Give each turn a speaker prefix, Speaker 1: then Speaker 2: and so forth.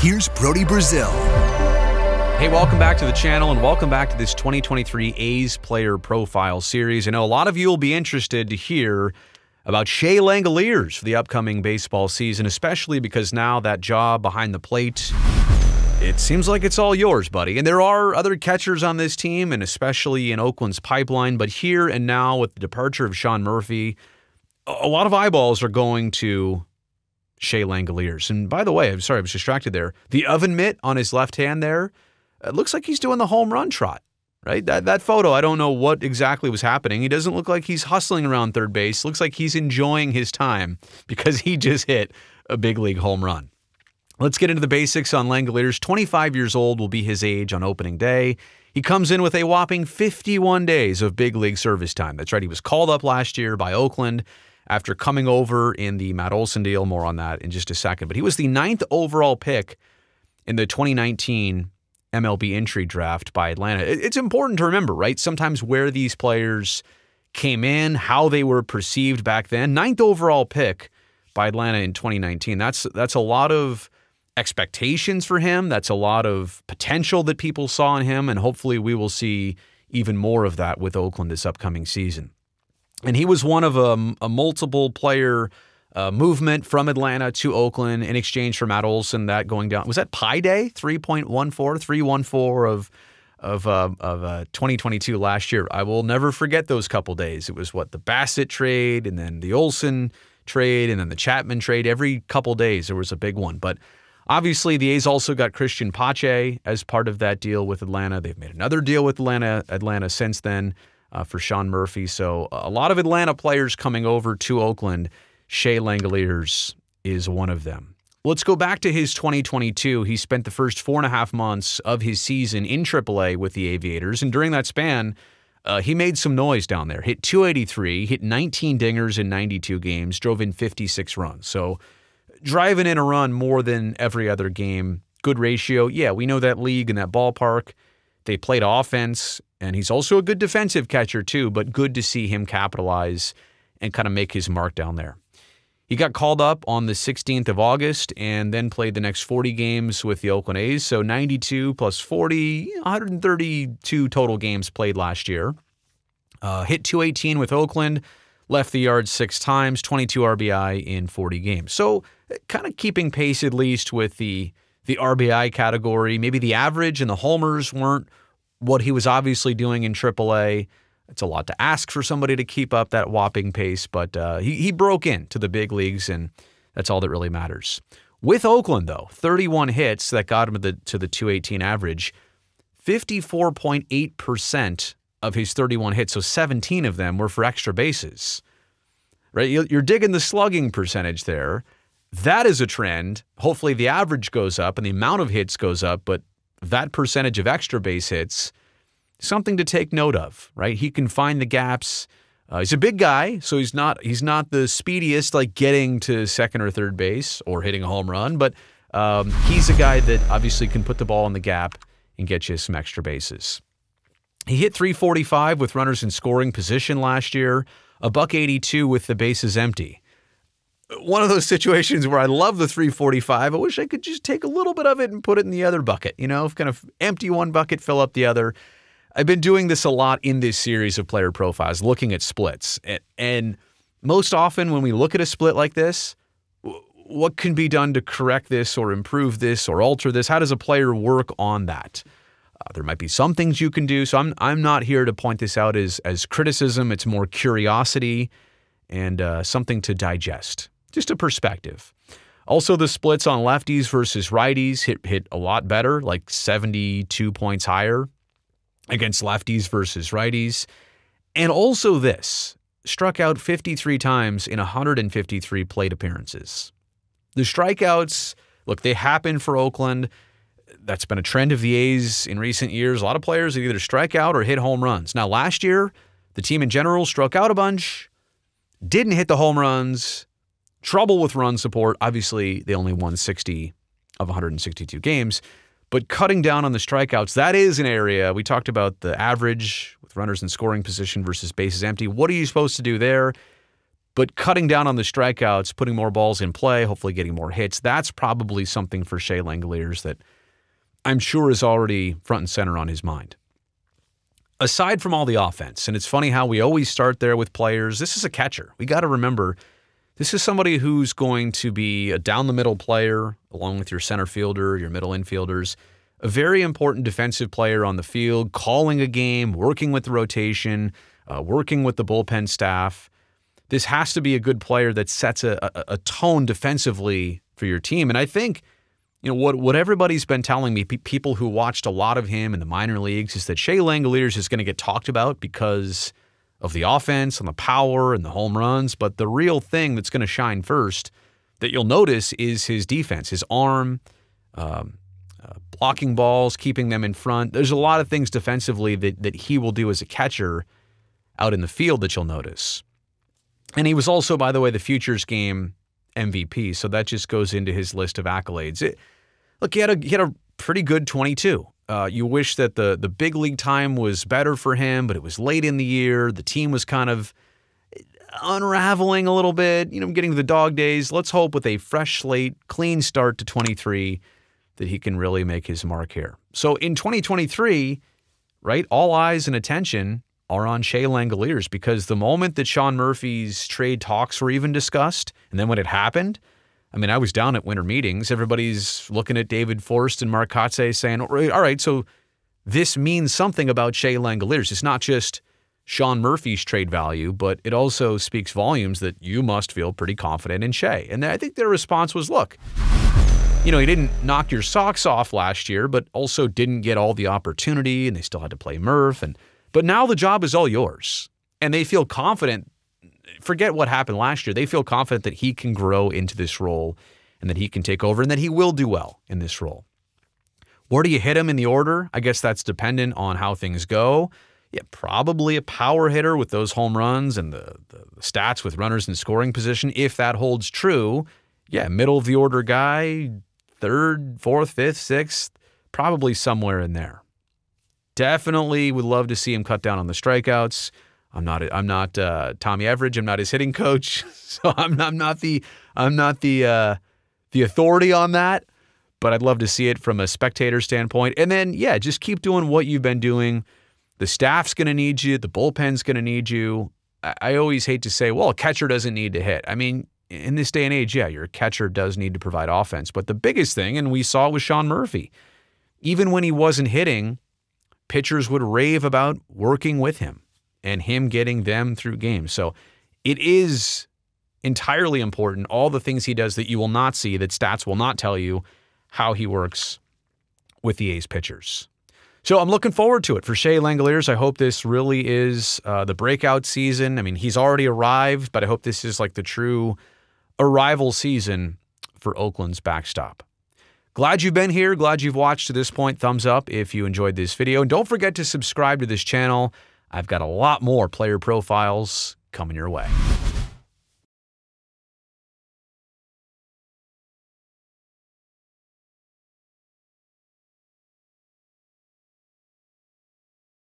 Speaker 1: Here's Brody Brazil. Hey, welcome back to the channel and welcome back to this 2023 A's Player Profile Series. I know a lot of you will be interested to hear about Shea Langoliers for the upcoming baseball season, especially because now that job behind the plate, it seems like it's all yours, buddy. And there are other catchers on this team, and especially in Oakland's pipeline, but here and now with the departure of Sean Murphy, a lot of eyeballs are going to Shea Langoliers. And by the way, I'm sorry, I was distracted there. The oven mitt on his left hand there it uh, looks like he's doing the home run trot, right? That, that photo, I don't know what exactly was happening. He doesn't look like he's hustling around third base. Looks like he's enjoying his time because he just hit a big league home run. Let's get into the basics on Langoliers. 25 years old will be his age on opening day. He comes in with a whopping 51 days of big league service time. That's right. He was called up last year by Oakland after coming over in the Matt Olson deal. More on that in just a second. But he was the ninth overall pick in the 2019 MLB entry draft by Atlanta. It's important to remember, right? Sometimes where these players came in, how they were perceived back then. Ninth overall pick by Atlanta in 2019. That's that's a lot of expectations for him. That's a lot of potential that people saw in him, and hopefully we will see even more of that with Oakland this upcoming season. And he was one of a, um, a multiple player uh, movement from Atlanta to Oakland in exchange for Matt Olson. that going down. Was that Pi Day? 3.14, 314 of of, uh, of uh, 2022 last year. I will never forget those couple days. It was what the Bassett trade and then the Olson trade and then the Chapman trade. Every couple days there was a big one. But obviously the A's also got Christian Pache as part of that deal with Atlanta. They've made another deal with Atlanta Atlanta since then uh, for Sean Murphy. So a lot of Atlanta players coming over to Oakland. Shea Langoliers is one of them. Let's go back to his 2022. He spent the first four and a half months of his season in AAA with the Aviators, and during that span, uh, he made some noise down there. Hit 283, hit 19 dingers in 92 games, drove in 56 runs. So driving in a run more than every other game. Good ratio. Yeah, we know that league and that ballpark. They played offense, and he's also a good defensive catcher, too, but good to see him capitalize and kind of make his mark down there. He got called up on the 16th of August and then played the next 40 games with the Oakland A's. So 92 plus 40, 132 total games played last year. Uh, hit 218 with Oakland, left the yard six times, 22 RBI in 40 games. So kind of keeping pace at least with the the RBI category. Maybe the average and the homers weren't what he was obviously doing in AAA. It's a lot to ask for somebody to keep up that whopping pace, but uh, he, he broke into the big leagues, and that's all that really matters. With Oakland, though, 31 hits that got him to the, to the 218 average, 54.8% of his 31 hits, so 17 of them were for extra bases. Right? You're digging the slugging percentage there. That is a trend. Hopefully, the average goes up and the amount of hits goes up, but that percentage of extra base hits, something to take note of, right? He can find the gaps. Uh, he's a big guy, so he's not he's not the speediest like getting to second or third base or hitting a home run, but um, he's a guy that obviously can put the ball in the gap and get you some extra bases. He hit 345 with runners in scoring position last year, a buck 82 with the bases empty one of those situations where I love the 345. I wish I could just take a little bit of it and put it in the other bucket, you know, kind of empty one bucket, fill up the other. I've been doing this a lot in this series of player profiles, looking at splits. And, most often, when we look at a split like this, what can be done to correct this or improve this or alter this? How does a player work on that? Uh, there might be some things you can do. So I'm I'm not here to point this out as as criticism. It's more curiosity and uh, something to digest. Just a perspective. Also, the splits on lefties versus righties hit, hit a lot better, like 72 points higher against lefties versus righties. And also, this struck out 53 times in 153 plate appearances. The strikeouts, look, they happen for Oakland. That's been a trend of the A's in recent years. A lot of players either strike out or hit home runs. Now, last year, the team in general struck out a bunch, didn't hit the home runs, trouble with run support. Obviously, they only won 60 of 162 games, but cutting down on the strikeouts, that is an area. We talked about the average with runners in scoring position versus bases empty. What are you supposed to do there? But cutting down on the strikeouts, putting more balls in play, hopefully getting more hits, that's probably something for Shea Langoliers that I'm sure is already front and center on his mind. Aside from all the offense, and it's funny how we always start there with players, this is a catcher. We got to remember this is somebody who's going to be a down the middle player, along with your center fielder, your middle infielders, a very important defensive player on the field, calling a game, working with the rotation, uh, working with the bullpen staff. This has to be a good player that sets a, a, a tone defensively for your team. And I think you know what what everybody's been telling me pe- people who watched a lot of him in the minor leagues is that Shea Langoliers is going to get talked about because of the offense and the power and the home runs, but the real thing that's going to shine first that you'll notice is his defense, his arm, um, uh, blocking balls, keeping them in front. There's a lot of things defensively that, that he will do as a catcher out in the field that you'll notice. And he was also, by the way, the Futures game MVP. So that just goes into his list of accolades. It, look, he had a, he had a pretty good 22. Uh, you wish that the the big league time was better for him, but it was late in the year. The team was kind of unraveling a little bit. You know, getting to the dog days. Let's hope with a fresh slate, clean start to 23, that he can really make his mark here. So in 2023, right, all eyes and attention are on Shea Langoliers because the moment that Sean Murphy's trade talks were even discussed, and then when it happened, I mean, I was down at winter meetings. Everybody's looking at David Forrest and Mark Kotze saying, all right, so this means something about Shea Langoliers. It's not just Sean Murphy's trade value, but it also speaks volumes that you must feel pretty confident in Shea. And I think their response was, look, you know, he didn't knock your socks off last year, but also didn't get all the opportunity, and they still had to play Murph. And but now the job is all yours, and they feel confident forget what happened last year. They feel confident that he can grow into this role and that he can take over and that he will do well in this role. Where do you hit him in the order? I guess that's dependent on how things go. Yeah, probably a power hitter with those home runs and the, the stats with runners in scoring position. If that holds true, yeah, middle of the order guy, third, fourth, fifth, sixth, probably somewhere in there. Definitely would love to see him cut down on the strikeouts. I'm not I'm not uh, Tommy Everidge. I'm not his hitting coach, so I'm I'm not the I'm not the uh, the authority on that. But I'd love to see it from a spectator standpoint. And then yeah, just keep doing what you've been doing. The staff's going to need you. The bullpen's going to need you. I, I always hate to say, well, a catcher doesn't need to hit. I mean, in this day and age, yeah, your catcher does need to provide offense. But the biggest thing, and we saw with Sean Murphy, even when he wasn't hitting, pitchers would rave about working with him and him getting them through games. So it is entirely important. All the things he does that you will not see, that stats will not tell you how he works with the A's pitchers. So I'm looking forward to it for Shea Langoliers. I hope this really is uh, the breakout season. I mean, he's already arrived, but I hope this is like the true arrival season for Oakland's backstop. Glad you've been here. Glad you've watched to this point. Thumbs up if you enjoyed this video. And don't forget to subscribe to this channel. I've got a lot more player profiles coming your way.